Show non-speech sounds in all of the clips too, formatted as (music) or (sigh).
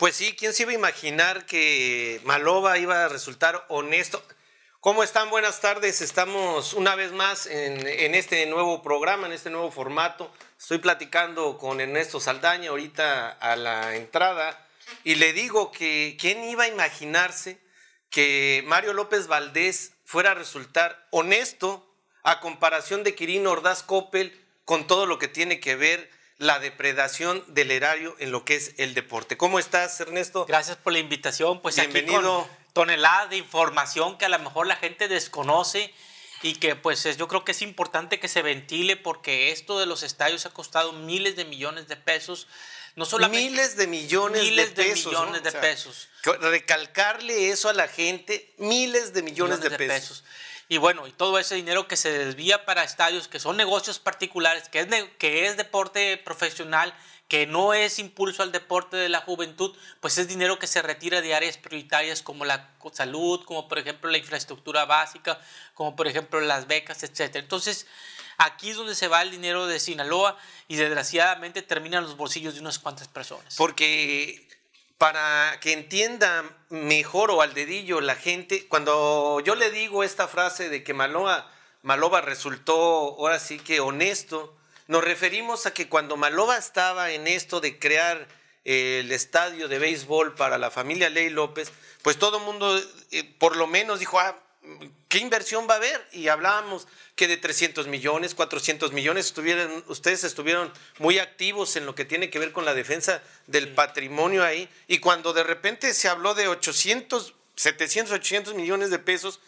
Pues sí, ¿quién se iba a imaginar que Maloba iba a resultar honesto? ¿Cómo están? Buenas tardes. Estamos una vez más en, este nuevo programa, en este nuevo formato. Estoy platicando con Ernesto Saldaña ahorita a la entrada y le digo que quién iba a imaginarse que Mario López Valdés fuera a resultar honesto a comparación de Quirino Ordaz Coppel con todo lo que tiene que ver la depredación del erario en lo que es el deporte. ¿Cómo estás, Ernesto? Gracias por la invitación. Pues Bienvenido. Tonelada de información que a lo mejor la gente desconoce y que pues yo creo que es importante que se ventile porque esto de los estadios ha costado miles de millones de pesos miles de millones de pesos. millones de pesos. recalcarle eso a la gente, miles de millones, de, pesos. Y bueno, y todo ese dinero que se desvía para estadios, que son negocios particulares, que es, que es deporte profesional, que no es impulso al deporte de la juventud, pues es dinero que se retira de áreas prioritarias como la salud, como por ejemplo la infraestructura básica, como por ejemplo las becas, etc. Entonces, Aquí es donde se va el dinero de Sinaloa y desgraciadamente en los bolsillos de unas cuantas personas. Porque para que entienda mejor o al dedillo la gente, cuando yo le digo esta frase de que Maloa, Maloba resultó ahora sí que honesto, nos referimos a que cuando Maloba estaba en esto de crear el estadio de béisbol para la familia Ley López, pues todo el mundo eh, por lo menos dijo, ah, ¿Qué inversión va a haber? Y hablábamos que de 300 millones, 400 millones, estuvieron, ustedes estuvieron muy activos en lo que tiene que ver con la defensa del patrimonio ahí. Y cuando de repente se habló de 800, 700, 800 millones de pesos,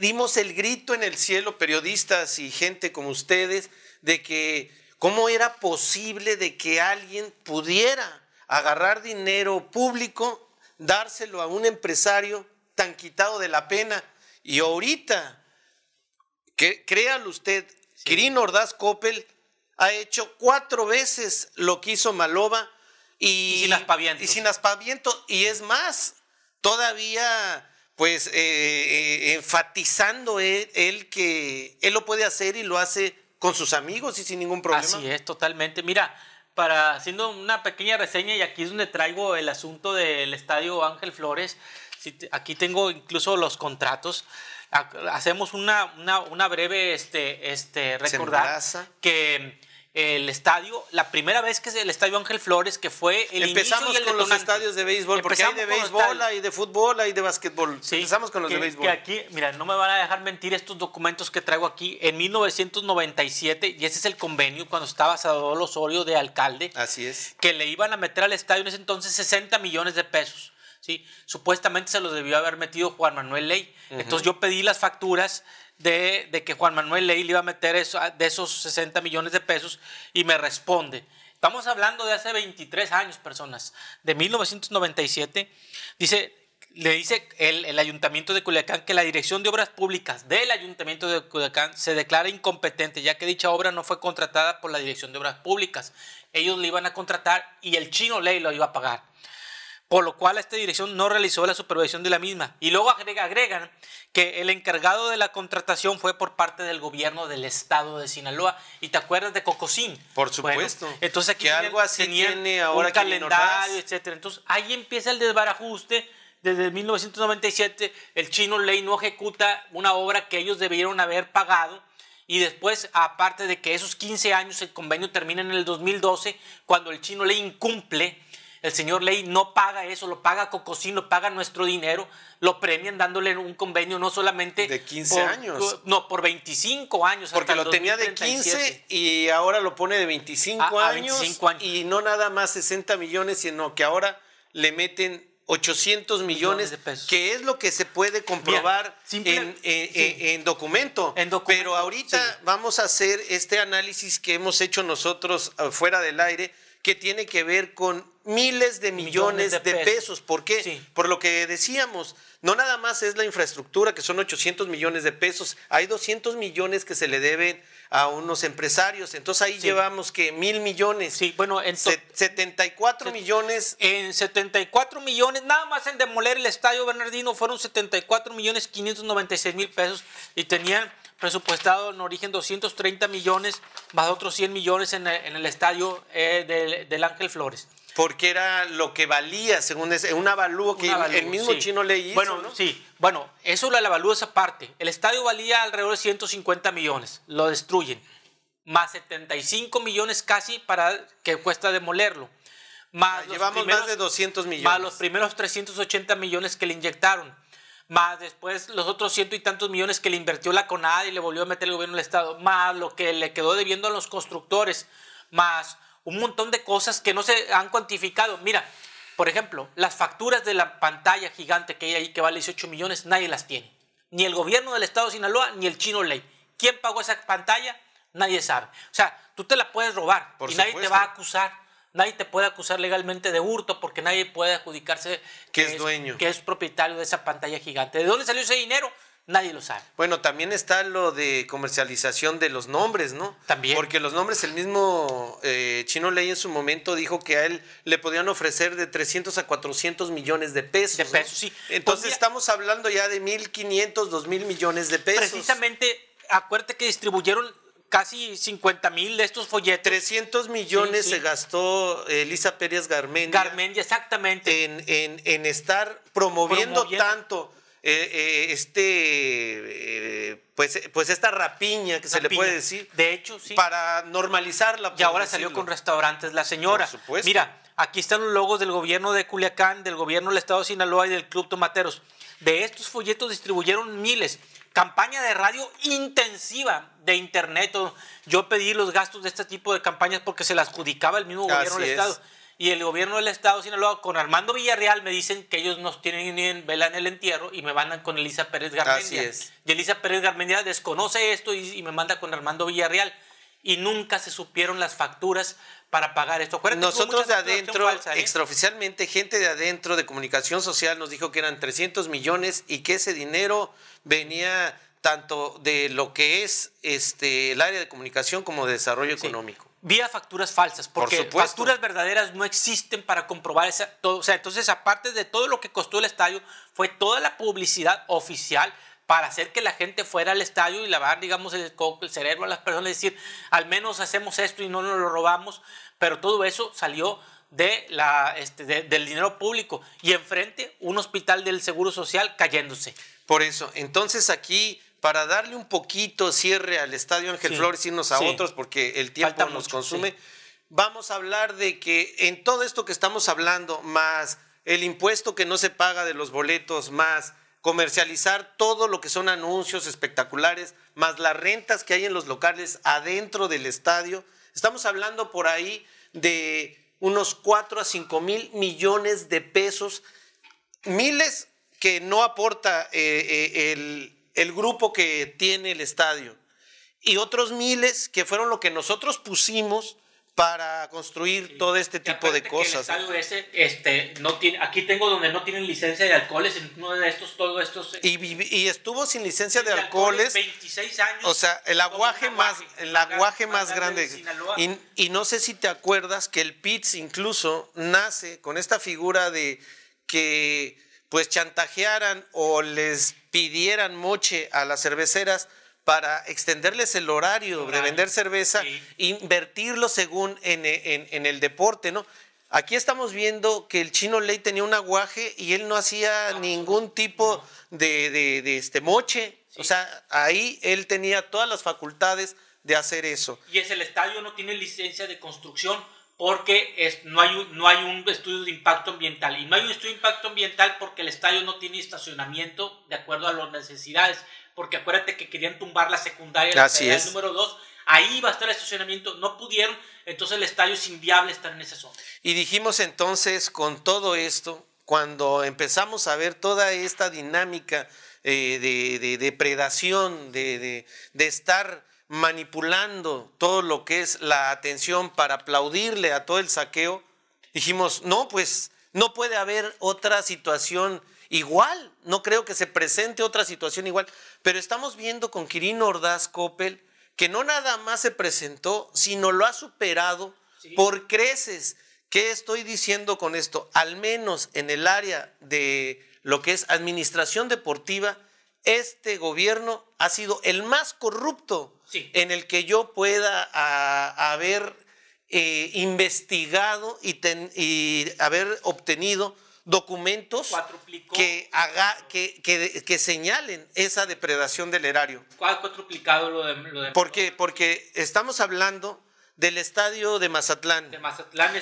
dimos el grito en el cielo, periodistas y gente como ustedes, de que cómo era posible de que alguien pudiera agarrar dinero público, dárselo a un empresario tan quitado de la pena y ahorita, que, créalo usted, Kirin Ordaz Coppel ha hecho cuatro veces lo que hizo Maloba y, sin aspaviento. Y sin Y es más, todavía pues eh, eh, enfatizando él, e, él, que él lo puede hacer y lo hace con sus amigos y sin ningún problema. Así es, totalmente. Mira, para haciendo una pequeña reseña y aquí es donde traigo el asunto del estadio Ángel Flores aquí tengo incluso los contratos. Ah, hacemos una, una, breve este, este, recordar que mm, el estadio, la primera vez que es el estadio Ángel Flores, que fue el Empezamos inicio y el con los estadios de béisbol, porque hay de béisbol, hay de fútbol, hay de básquetbol. Empezamos con los de béisbol. Que aquí, mira, no me van a dejar mentir estos documentos que traigo aquí. En 1997, y ese es el convenio cuando estaba Salvador Osorio de alcalde. Así es. Que le iban a meter al estadio en ese entonces 60 millones de pesos. Supuestamente se los debió haber metido Juan Manuel Ley. Entonces yo pedí las facturas de, que Juan Manuel Ley le iba a meter eso, de esos 60 millones de pesos y me responde. Estamos hablando de hace 23 años, personas, de 1997. Dice, le dice el, ayuntamiento de Culiacán que la dirección de obras públicas del ayuntamiento de Culiacán se declara incompetente, ya que dicha obra no fue contratada por la dirección de obras públicas. Ellos le iban a contratar y el chino ley lo iba a pagar por lo cual esta dirección no realizó la supervisión de la misma. Y luego agregan que el encargado de la contratación fue por parte del gobierno del estado de Sinaloa. ¿Y te acuerdas de Cocosín? Por supuesto. entonces aquí que algo tiene ahora un calendario, etcétera. Entonces ahí empieza el desbarajuste desde 1997 el chino ley no ejecuta una obra que ellos debieron haber pagado y después, aparte de que esos 15 años, el convenio termina en el 2012, cuando el chino ley incumple el señor Ley no paga eso, lo paga Cocosín, lo paga nuestro dinero, lo premian dándole un convenio no solamente... De 15 años. No, por 25 años. Porque lo tenía de 15 y ahora lo pone de 25, años, Y no nada más 60 millones, sino que ahora le meten 800 millones, que es lo que se puede comprobar en, documento. Pero ahorita vamos a hacer este análisis que hemos hecho nosotros eh, fuera del aire que tiene que ver con miles de millones, de, pesos. ¿Por qué? Por lo que decíamos, no nada más es la infraestructura, que son 800 millones de pesos, hay 200 millones que se le deben a unos empresarios, entonces ahí llevamos que mil millones. Sí, bueno, en 74 millones. En 74 millones, nada más en demoler el estadio Bernardino fueron 74 millones 596 mil pesos y tenían presupuestado en origen 230 millones, más otros 100 millones en el, estadio eh, del, Ángel Flores. Porque era lo que valía, según un avalúo que el mismo chino le hizo. Bueno, sí. Bueno, eso lo avalúo esa parte. El estadio valía alrededor de 150 millones. Lo destruyen. Más 75 millones casi para que cuesta demolerlo. Más llevamos más de 200 millones. Más los primeros 380 millones que le inyectaron más después los otros ciento y tantos millones que le invirtió la CONAD y le volvió a meter el gobierno del Estado, más lo que le quedó debiendo a los constructores, más un montón de cosas que no se han cuantificado. Mira, por ejemplo, las facturas de la pantalla gigante que hay ahí que vale 18 millones, nadie las tiene. Ni el gobierno del Estado de Sinaloa, ni el chino ley. ¿Quién pagó esa pantalla? Nadie sabe. O sea, tú te la puedes robar y nadie te va a acusar nadie te puede acusar legalmente de hurto porque nadie puede adjudicarse que, es, dueño, que es propietario de esa pantalla gigante. ¿De dónde salió ese dinero? Nadie lo sabe. Bueno, también está lo de comercialización de los nombres, ¿no? También. Porque los nombres, el mismo eh, Chino Ley en su momento dijo que a él le podían ofrecer de 300 a 400 millones de pesos. De pesos, sí. Entonces estamos hablando ya de 1.500, 2.000 millones de pesos. Precisamente, acuérdate que distribuyeron casi 50 mil de estos folletos. 300 millones se gastó eh, Elisa Pérez Garmendia. Garmendia, exactamente. En, estar promoviendo, tanto eh, eh, este, pues, pues esta rapiña que se le puede decir. De hecho, sí. Para normalizarla. Y ahora salió con restaurantes la señora. Por supuesto. Mira, aquí están los logos del gobierno de Culiacán, del gobierno del estado de Sinaloa y del Club Tomateros. De estos folletos distribuyeron miles campaña de radio intensiva de internet. Yo pedí los gastos de este tipo de campañas porque se las adjudicaba el mismo gobierno del Estado. Y el gobierno del Estado sin Sinaloa con Armando Villarreal me dicen que ellos nos tienen en vela en el entierro y me mandan con Elisa Pérez Garmendia. Así es. Y Elisa Pérez Garmendia desconoce esto y me manda con Armando Villarreal y nunca se supieron las facturas para pagar esto. Nosotros de adentro, ¿eh? extraoficialmente, gente de adentro de comunicación social nos dijo que eran 300 millones y que ese dinero venía tanto de lo que es este, el área de comunicación como de desarrollo económico. Vía facturas falsas, porque facturas verdaderas no existen para comprobar esa, o sea, entonces aparte de todo lo que costó el estadio, fue toda la publicidad oficial para hacer que la gente fuera al estadio y lavar, digamos, el, cerebro a las personas, decir, al menos hacemos esto y no nos lo robamos, pero todo eso salió de la, este, del dinero público y enfrente un hospital del Seguro Social cayéndose. Por eso, entonces aquí, para darle un poquito cierre al Estadio Ángel Flores Flores, irnos a otros porque el tiempo nos consume, vamos a hablar de que en todo esto que estamos hablando, más el impuesto que no se paga de los boletos, más comercializar todo lo que son anuncios espectaculares, más las rentas que hay en los locales adentro del estadio. Estamos hablando por ahí de unos 4 a 5 mil millones de pesos, miles que no aporta eh, eh, el, el grupo que tiene el estadio y otros miles que fueron lo que nosotros pusimos para construir todo este tipo de cosas. este, no tiene, aquí tengo donde no tienen licencia de alcoholes, en uno de estos, todo estos. Y, estuvo sin licencia de, alcoholes, 26 años. O sea, el aguaje, más, el aguaje más, grande. y, y, no sé si te acuerdas que el Pitts incluso nace con esta figura de que pues chantajearan o les pidieran moche a las cerveceras para extenderles el horario de vender cerveza, invertirlo según en, en, el deporte, ¿no? Aquí estamos viendo que el chino Ley tenía un aguaje y él no hacía ningún tipo de, de, este moche. O sea, ahí él tenía todas las facultades de hacer eso. Y es el estadio, no tiene licencia de construcción porque es, no, hay no hay un estudio de impacto ambiental. Y no hay un estudio de impacto ambiental porque el estadio no tiene estacionamiento de acuerdo a las necesidades porque acuérdate que querían tumbar la secundaria, la secundaria número 2. Ahí va a estar el estacionamiento, no pudieron, entonces el estadio es inviable estar en esa zona. Y dijimos entonces, con todo esto, cuando empezamos a ver toda esta dinámica eh, de, depredación, de, de estar manipulando todo lo que es la atención para aplaudirle a todo el saqueo, dijimos, no, pues no puede haber otra situación igual. No creo que se presente otra situación igual. Pero estamos viendo con Quirino Ordaz Coppel que no nada más se presentó, sino lo ha superado por creces. ¿Qué estoy diciendo con esto? Al menos en el área de lo que es administración deportiva, este gobierno ha sido el más corrupto en el que yo pueda haber eh, investigado y, y haber obtenido documentos que, haga, que, que, señalen esa depredación del erario. Cuatruplicado lo de... Lo de ¿Por qué? Porque estamos hablando del estadio de Mazatlán. De Mazatlán,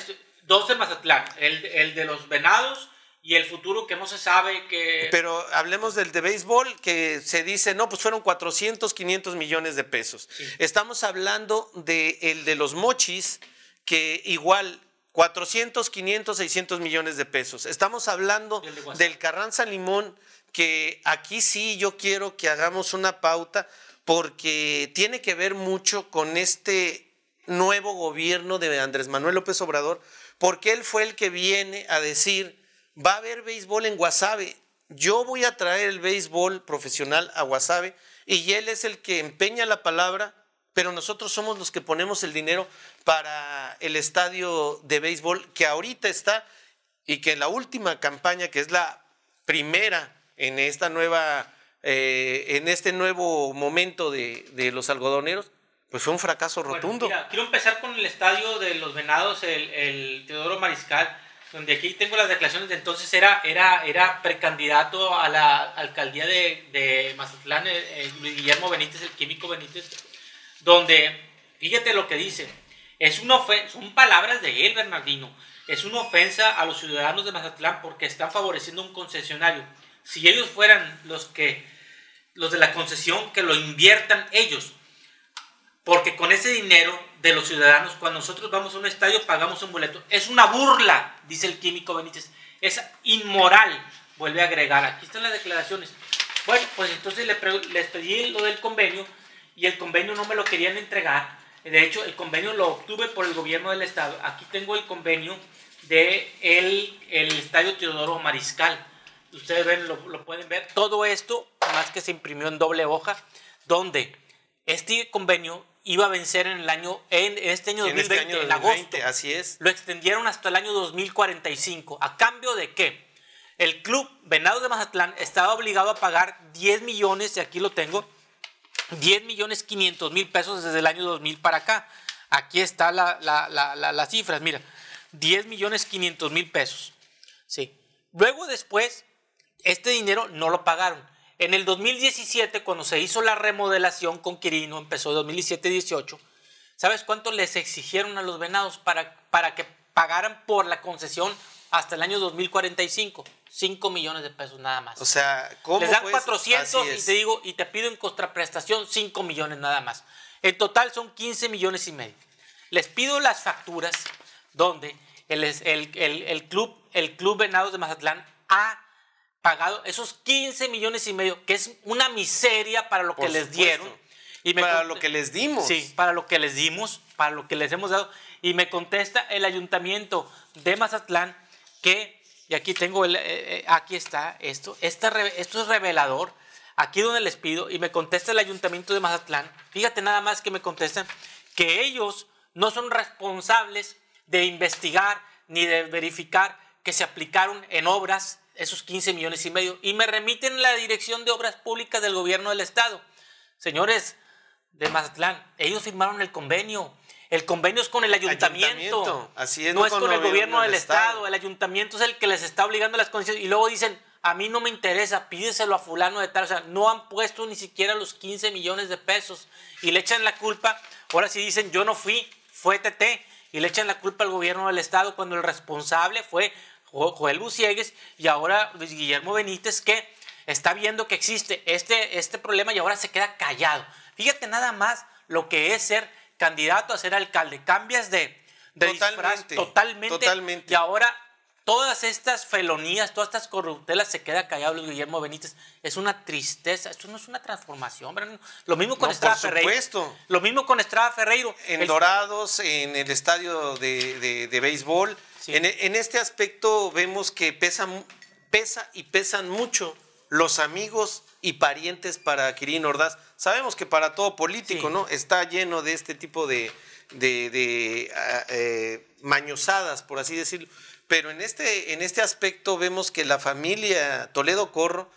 dos de Mazatlán, el, de los Venados y el futuro que no se sabe que... Pero hablemos del de béisbol, que se dice, no, pues fueron 400, 500 millones de pesos. Estamos hablando del el de los mochis, que igual 400, 500, 600 millones de pesos. Estamos hablando del Carranza Limón, que aquí sí yo quiero que hagamos una pauta porque tiene que ver mucho con este nuevo gobierno de Andrés Manuel López Obrador, porque él fue el que viene a decir, va a haber béisbol en Guasave, yo voy a traer el béisbol profesional a Guasave y él es el que empeña la palabra, pero nosotros somos los que ponemos el dinero para el estadio de béisbol que ahorita está y que en la última campaña, que es la primera en esta nueva, eh, en este nuevo momento de, los algodoneros, pues fue un fracaso rotundo. quiero empezar con el estadio de los Venados, el, Teodoro Mariscal, donde aquí tengo las declaraciones de entonces era, era, era precandidato a la alcaldía de, de Mazatlán, Luis eh, eh, Guillermo Benítez, el químico Benítez, donde, fíjate lo que dice una son palabras de él, Bernardino. Es una ofensa a los ciudadanos de Mazatlán porque están favoreciendo a un concesionario. Si ellos fueran los que los de la concesión que lo inviertan ellos. Porque con ese dinero de los ciudadanos, cuando nosotros vamos a un estadio, pagamos un boleto. Es una burla, dice el químico Benítez. Es inmoral, vuelve a agregar. Aquí están las declaraciones. Bueno, pues entonces les pedí lo del convenio y el convenio no me lo querían entregar de hecho, el convenio lo obtuve por el gobierno del estado. Aquí tengo el convenio de el, el Estadio Teodoro Mariscal. Ustedes ven, lo, pueden ver. Todo esto, más que se imprimió en doble hoja, donde este convenio iba a vencer en el año en este año 2020, este en, agosto. así es. Lo extendieron hasta el año 2045. ¿A cambio de que El club Venado de Mazatlán estaba obligado a pagar 10 millones, y aquí lo tengo, 10 millones 500 mil pesos desde el año 2000 para acá. Aquí están las cifras, mira, 10 millones 500 mil pesos. Sí. Luego después, este dinero no lo pagaron. En el 2017, cuando se hizo la remodelación con Quirino, empezó 2017-18, ¿sabes cuánto les exigieron a los venados para, para que pagaran por la concesión hasta el año 2045? 5 millones de pesos nada más. O sea, ¿cómo? Les dan 400 pues? y te digo, y te pido en contraprestación 5 millones nada más. En total son 15 millones y medio. Les pido las facturas donde el, club, el Club Venados de Mazatlán ha pagado esos 15 millones y medio, que es una miseria para lo que les dieron. para lo que les dimos. Sí, para lo que les dimos, para lo que les hemos dado. Y me contesta el ayuntamiento de Mazatlán que y aquí tengo, el, eh, eh, aquí está esto. esto es revelador. Aquí donde les pido y me contesta el ayuntamiento de Mazatlán. Fíjate nada más que me contestan que ellos no son responsables de investigar ni de verificar que se aplicaron en obras esos 15 millones y medio. Y me remiten la Dirección de Obras Públicas del Gobierno del Estado. Señores de Mazatlán, ellos firmaron el convenio el convenio es con el ayuntamiento. Así es, no, es con, el gobierno del estado. El ayuntamiento es el que les está obligando las condiciones. Y luego dicen, a mí no me interesa, pídeselo a fulano de tal. O sea, no han puesto ni siquiera los 15 millones de pesos. Y le echan la culpa. Ahora sí dicen, yo no fui, fue TT. Y le echan la culpa al gobierno del estado cuando el responsable fue Joel Buciegues y ahora Luis Guillermo Benítez que está viendo que existe este, este problema y ahora se queda callado. Fíjate nada más lo que es ser candidato a ser alcalde, cambias de, de totalmente, totalmente, Y ahora todas estas felonías, todas estas corruptelas se queda callado Guillermo Benítez. Es una tristeza, esto no es una transformación, Lo mismo con Estrada por Lo mismo con Estrada Ferreiro. En Dorados, en el estadio de, béisbol. En, en, este aspecto vemos que pesan, pesa y pesan mucho los amigos y parientes para Kirin Ordaz sabemos que para todo político, ¿no? Está lleno de este tipo de, ah, eh, mañosadas, por así decirlo. Pero en este, en este aspecto vemos que la familia Toledo Corro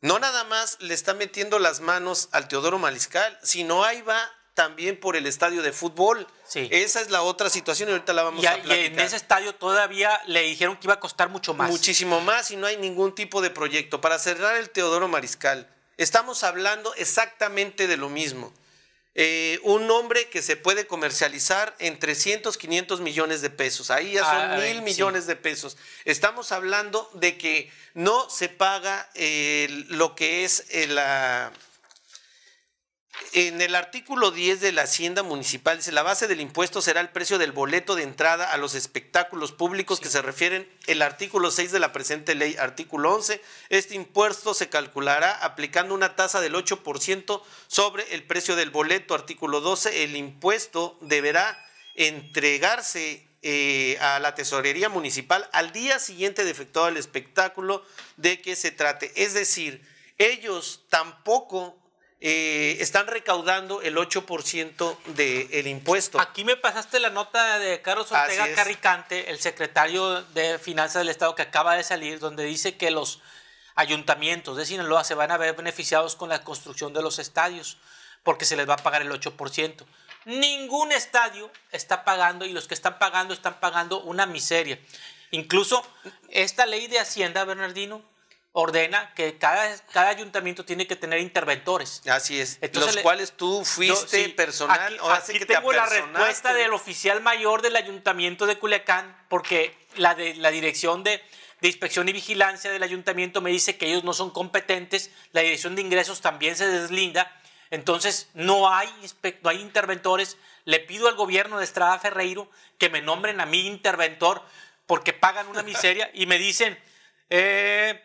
no nada más le está metiendo las manos al Teodoro Mariscal, sino ahí va también por el estadio de fútbol. Esa es la otra situación y ahorita la vamos a platicar. Y en ese estadio todavía le dijeron que iba a costar mucho más. Muchísimo más y no hay ningún tipo de proyecto. Para cerrar el Teodoro Mariscal, estamos hablando exactamente de lo mismo. Eh, un nombre que se puede comercializar en 300, 500 millones de pesos. Ahí ya son ah, eh, mil millones de pesos. Estamos hablando de que no se paga eh, lo que es la en el artículo 10 de la Hacienda Municipal dice, la base del impuesto será el precio del boleto de entrada a los espectáculos públicos que se refieren el artículo 6 de la presente ley, artículo 11. Este impuesto se calculará aplicando una tasa del 8% sobre el precio del boleto, artículo 12. El impuesto deberá entregarse eh, a la tesorería municipal al día siguiente de efectuar el espectáculo de que se trate. Es decir, ellos tampoco eh, están recaudando el 8% del impuesto. Aquí me pasaste la nota de Carlos Ortega Carricante, el secretario de Finanzas del Estado que acaba de salir, donde dice que los ayuntamientos de Sinaloa se van a ver beneficiados con la construcción de los estadios, porque se les va a pagar el 8%. Ningún estadio está pagando y los que están pagando están pagando una miseria. Incluso esta ley de Hacienda, Bernardino, ordena que cada, cada ayuntamiento tiene que tener interventores. Así es. los cuales tú fuiste personal aquí, tengo la respuesta del oficial mayor del ayuntamiento de Culiacán porque la de la dirección de, inspección y vigilancia del ayuntamiento me dice que ellos no son competentes, la dirección de ingresos también se deslinda, entonces no hay, hay interventores, le pido al gobierno de Estrada Ferreiro que me nombren a mí interventor porque pagan una miseria y me dicen, eh,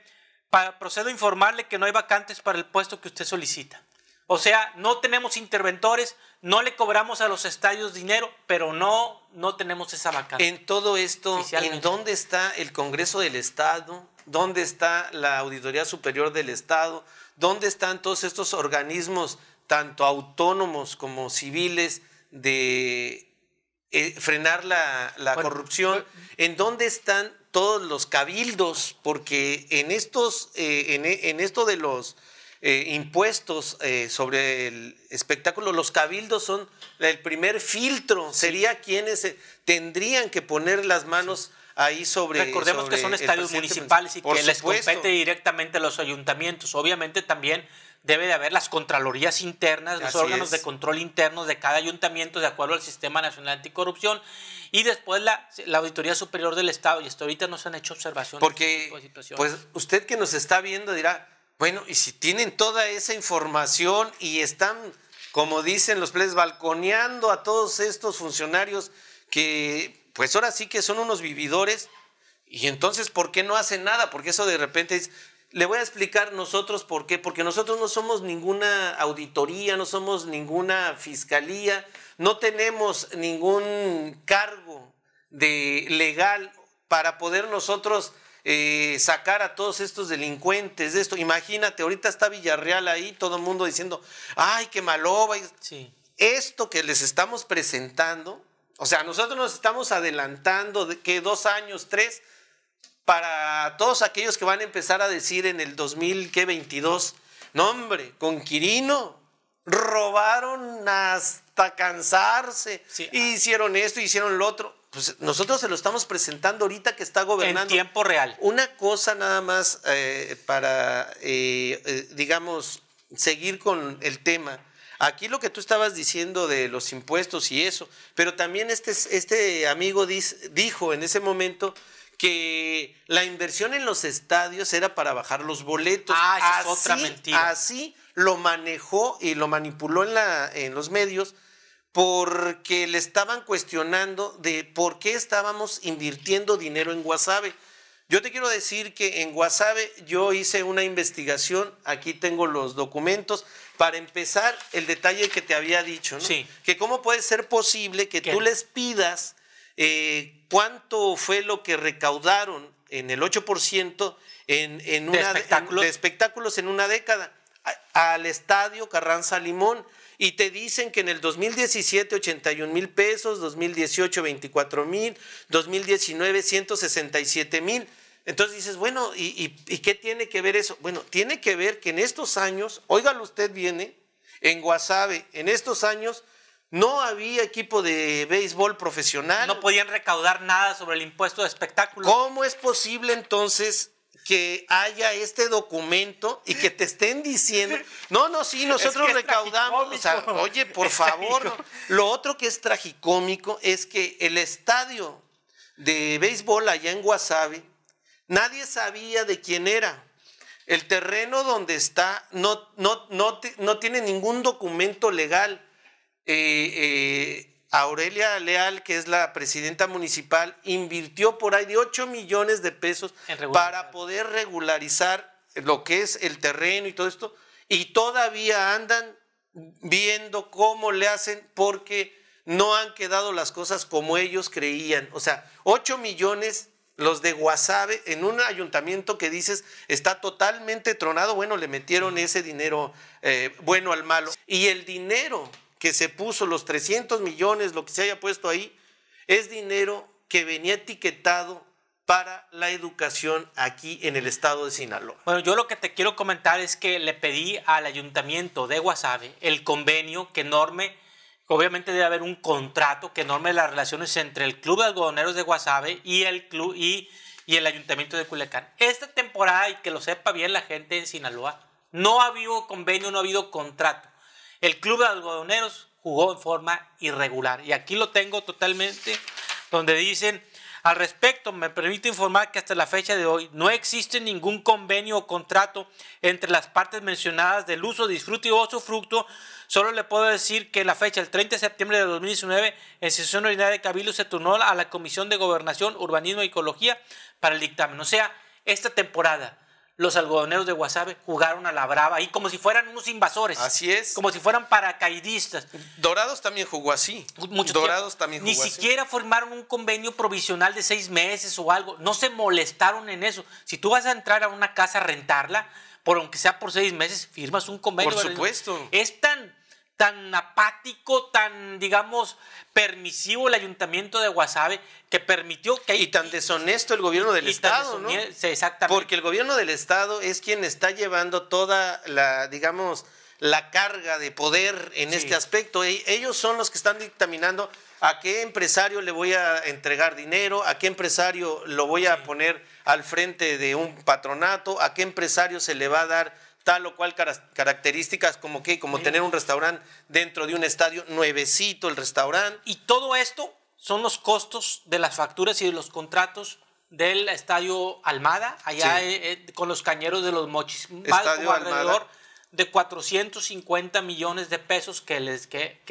procedo a informarle que no hay vacantes para el puesto que usted solicita. O sea, no tenemos interventores, no le cobramos a los estadios dinero, pero no, no tenemos esa vacante. En todo esto, ¿en dónde está el Congreso del Estado? ¿Dónde está la Auditoría Superior del Estado? ¿Dónde están todos estos organismos, tanto autónomos como civiles, de eh, frenar la, corrupción? ¿En dónde están todos los cabildos, porque en, estos, eh, e, en, esto de los eh, impuestos eh, sobre el espectáculo, los cabildos son el primer filtro, sería quienes tendrían que poner las manos ahí sobre... Recordemos que son estadios pues, municipales y que les compete directamente a los ayuntamientos. Obviamente también debe de haber las contralorías internas, los órganos de control internos de cada ayuntamiento de acuerdo al Sistema Nacional Anticorrupción y después la, Auditoría Superior del Estado. Y hasta ahorita no se han hecho observaciones. Porque, este pues usted que nos está viendo dirá, bueno, y si tienen toda esa información y están, como dicen los plebes, balconeando a todos estos funcionarios que pues ahora sí que son unos vividores y entonces ¿por qué no hacen nada? Porque eso de repente es, le voy a explicar nosotros por qué, porque nosotros no somos ninguna auditoría, no somos ninguna fiscalía, no tenemos ningún cargo de legal para poder nosotros eh, sacar a todos estos delincuentes de esto. Imagínate, ahorita está Villarreal ahí, todo el mundo diciendo, ay, qué maloba. Esto que les estamos presentando o sea, nosotros nos estamos adelantando de que dos años, tres, para todos aquellos que van a empezar a decir en el 2022, no hombre, con Quirino robaron hasta cansarse, sí. Ah. hicieron esto, hicieron lo otro. Pues nosotros se lo estamos presentando ahorita que está gobernando. En tiempo real. Una cosa nada más eh, para, eh, eh, digamos, seguir con el tema. Aquí lo que tú estabas diciendo de los impuestos y eso, pero también este, este amigo dijo en ese momento que la inversión en los estadios era para bajar los boletos. Ah, así, otra mentira. Así lo manejó y lo manipuló en, la, en los medios porque le estaban cuestionando de por qué estábamos invirtiendo dinero en Guasave yo te quiero decir que en Guasave yo hice una investigación, aquí tengo los documentos, para empezar el detalle que te había dicho, Que cómo puede ser posible que tú les pidas eh, cuánto fue lo que recaudaron en el 8% en, en, una, ¿De espectáculos? En, una década al estadio Carranza Limón y te dicen que en el 2017 81 mil pesos, 2018 24 mil, 2019 167 mil. Entonces dices, bueno, ¿y, qué tiene que ver eso? Bueno, tiene que ver que en estos años, óigalo usted viene, ¿eh? en Guasave, en estos años no había equipo de béisbol profesional. No podían recaudar nada sobre el impuesto de espectáculos. ¿Cómo es posible entonces que haya este documento y que te estén diciendo, no, no, sí, nosotros recaudamos, o sea, oye, por (laughs) favor, lo otro que es tragicómico es que el estadio de béisbol allá en Guasave, Nadie sabía de quién era. El terreno donde está no, no, no, tiene ningún documento legal. Eh, eh, Aurelia Leal, que es la presidenta municipal, invirtió por ahí de 8 millones de pesos para poder regularizar lo que es el terreno y todo esto. Y todavía andan viendo cómo le hacen porque no han quedado las cosas como ellos creían. O sea, 8 millones los de Guasave, en un ayuntamiento que dices está totalmente tronado, bueno, le metieron ese dinero eh, bueno al malo. Y el dinero que se puso, los 300 millones, lo que se haya puesto ahí, es dinero que venía etiquetado para la educación aquí en el estado de Sinaloa. Bueno, yo lo que te quiero comentar es que le pedí al ayuntamiento de Guasave el convenio que norme obviamente debe haber un contrato que norme las relaciones entre el Club de Algodoneros de Guasave y el club y, y el Ayuntamiento de Culiacán. Esta temporada, y que lo sepa bien la gente en Sinaloa, no ha habido convenio, no ha habido contrato. El Club de Algodoneros jugó en forma irregular. Y aquí lo tengo totalmente, donde dicen al respecto, me permito informar que hasta la fecha de hoy no existe ningún convenio o contrato entre las partes mencionadas del uso, disfrute o usufructo. Solo le puedo decir que la fecha, del 30 de septiembre de 2019, en sesión ordinaria de Cabildo se turnó a la Comisión de Gobernación, Urbanismo y Ecología para el dictamen. O sea, esta temporada los algodoneros de Guasave jugaron a la brava ahí, como si fueran unos invasores. Así es. Como si fueran paracaidistas. Dorados también jugó así. Mucho Dorados también jugó Ni siquiera formaron un convenio provisional de seis meses o algo. No se molestaron en eso. Si tú vas a entrar a una casa a rentarla, por aunque sea por seis meses, firmas un convenio. Por supuesto. Es tan tan apático, tan, digamos, permisivo el ayuntamiento de Guasave que permitió que... Y tan deshonesto el gobierno del Estado, ¿no? exactamente. Porque el gobierno del Estado es quien está llevando toda la, digamos, la carga de poder en este aspecto. E, ellos son los que están dictaminando a qué empresario le voy a entregar dinero, a qué empresario lo voy a poner al frente de un patronato, a qué empresario se le va a dar tal o cual características como que como tener un restaurante dentro de un estadio nuevecito el restaurante y todo esto son los costos de las facturas y de los contratos del estadio Almada allá eh, eh, con los cañeros de los Mochis estadio alrededor de 450 millones de pesos que les que,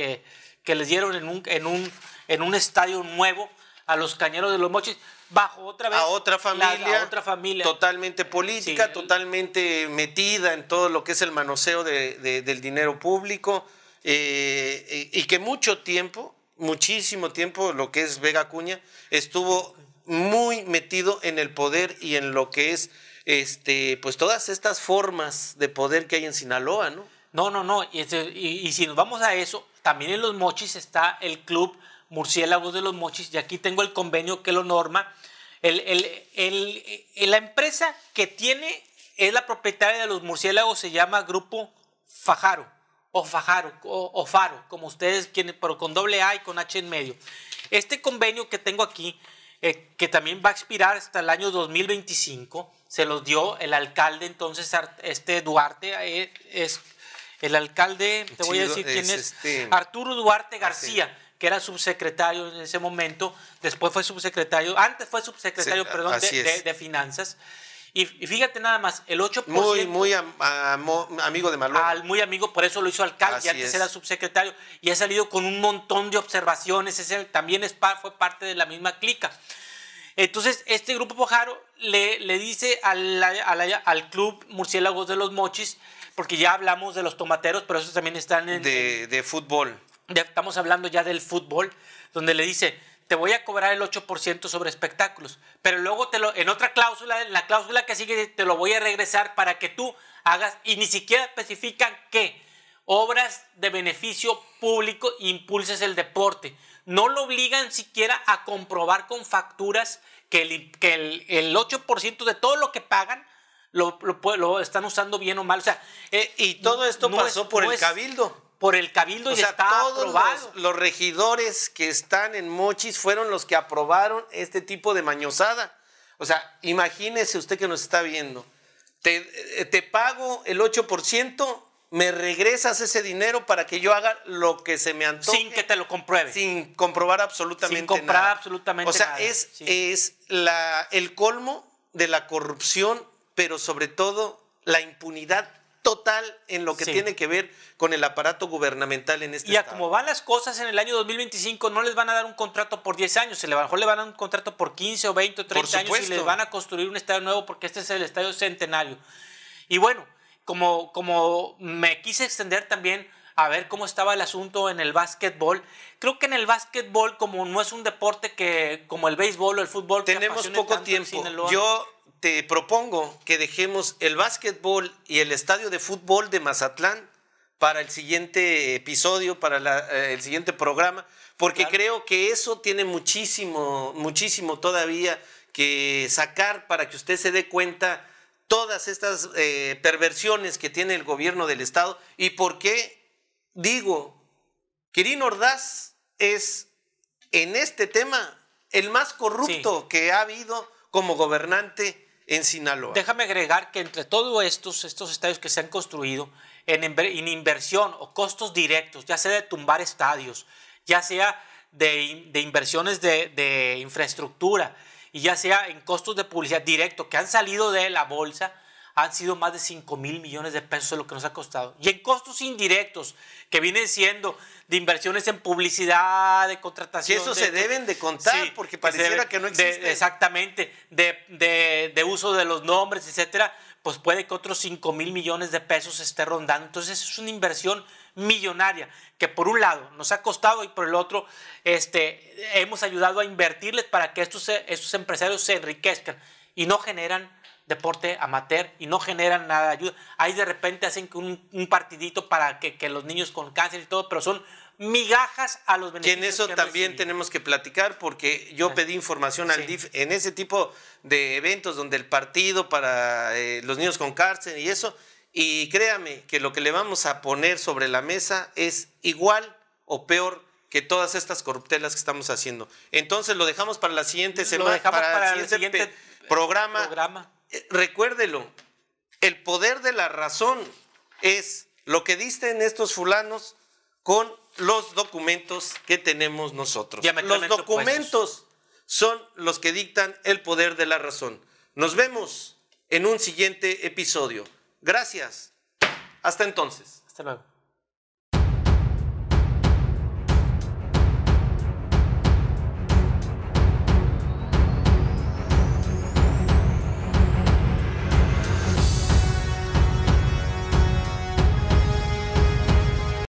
les dieron en un en un en un estadio nuevo a los cañeros de los mochis, bajo otra vez. A otra familia. a otra familia. Totalmente política, totalmente metida en todo lo que es el manoseo del dinero público. Eh, y que mucho tiempo, muchísimo tiempo, lo que es Vega Cuña, estuvo muy metido en el poder y en lo que es este, pues todas estas formas de poder que hay en Sinaloa, ¿no? No, no, no. Y, este, y si nos vamos a eso, también en los mochis está el club Murciélagos de los Mochis, y aquí tengo el convenio que lo norma. El, la empresa que tiene es la propietaria de los murciélagos, se llama Grupo Fajaro, o Fajaro, o, Faro, como ustedes quieren, pero con doble A y con H en medio. Este convenio que tengo aquí, eh, que también va a expirar hasta el año 2025, se los dio el alcalde entonces, este Duarte, eh, es, el alcalde, te voy a decir quién es, este Arturo Duarte ah, García que era subsecretario en ese momento, después fue subsecretario, antes fue subsecretario, perdón, de, Finanzas. Y, fíjate nada más, el 8%. Muy, muy amigo de Malú muy amigo, por eso lo hizo alcalde, antes era subsecretario, y ha salido con un montón de observaciones, también es, fue parte de la misma clica. Entonces, este grupo Pojaro le, le dice al, al, club Murciélagos de los Mochis, porque ya hablamos de los tomateros, pero esos también están en... de fútbol estamos hablando ya del fútbol, donde le dice, te voy a cobrar el 8% sobre espectáculos, pero luego te lo, en otra cláusula, en la cláusula que sigue, te lo voy a regresar para que tú hagas, y ni siquiera especifican que obras de beneficio público, impulses el deporte. No lo obligan siquiera a comprobar con facturas que el, 8% de todo lo que pagan lo, lo, están usando bien o mal. O sea, eh, y todo esto pasó por el cabildo por el cabildo y todos Los, regidores que están en Mochis fueron los que aprobaron este tipo de mañosada. O sea, imagínese usted que nos está viendo. Te, eh, pago el 8%, me regresas ese dinero para que yo haga lo que se me antoje. Sin que te lo compruebe. Sin comprobar absolutamente sin comprar nada. absolutamente O sea, es, es la, el colmo de la corrupción, pero sobre todo la impunidad total en lo que tiene que ver con el aparato gubernamental en este y como van las cosas en el año 2025, no les van a dar un contrato por 10 años, se le, mejor le van a dar un contrato por 15 o 20 o 30 años y les van a construir un estadio nuevo porque este es el estadio centenario. Y bueno, como, como me quise extender también a ver cómo estaba el asunto en el básquetbol. Creo que en el básquetbol, como no es un deporte que como el béisbol o el fútbol, tenemos poco tiempo. Yo te propongo que dejemos el básquetbol y el estadio de fútbol de Mazatlán para el siguiente episodio, para eh, el siguiente programa, porque creo que eso tiene muchísimo, muchísimo todavía que sacar para que usted se dé cuenta todas estas eh, perversiones que tiene el gobierno del Estado y por qué digo, Quirino Ordaz es en este tema el más corrupto que ha habido como gobernante en Sinaloa. Déjame agregar que entre todos estos, estos estadios que se han construido, en, inversión o costos directos, ya sea de tumbar estadios, ya sea de, inversiones de, de, infraestructura y ya sea en costos de publicidad directo que han salido de la bolsa, han sido más de 5 mil millones de pesos lo que nos ha costado. Y en costos indirectos, que vienen siendo de inversiones en publicidad, de contratación. Y eso se deben de contar, porque pareciera que, no existe. exactamente, de, uso de los nombres, etcétera, pues puede que otros 5 mil millones de pesos esté rondando. Entonces es una inversión millonaria que por un lado nos ha costado y por el otro este, hemos ayudado a invertirles para que estos, estos empresarios se enriquezcan y no generan deporte amateur y no generan nada de ayuda. Ahí de repente hacen un, un partidito para que, los niños con cáncer y todo, pero son migajas a los beneficios. Y en eso también tenemos que platicar porque yo ah, pedí información al DIF en ese tipo de eventos donde el partido para eh, los niños con cárcel y eso, y créame que lo que le vamos a poner sobre la mesa es igual o peor que todas estas corruptelas que estamos haciendo. Entonces lo dejamos para la siguiente semana, para, el siguiente, programa recuérdelo, el poder de la razón es lo que dicen estos fulanos con los documentos que tenemos nosotros. Los documentos son los que dictan el poder de la razón. Nos vemos en un siguiente episodio. Gracias. Hasta entonces. Hasta luego.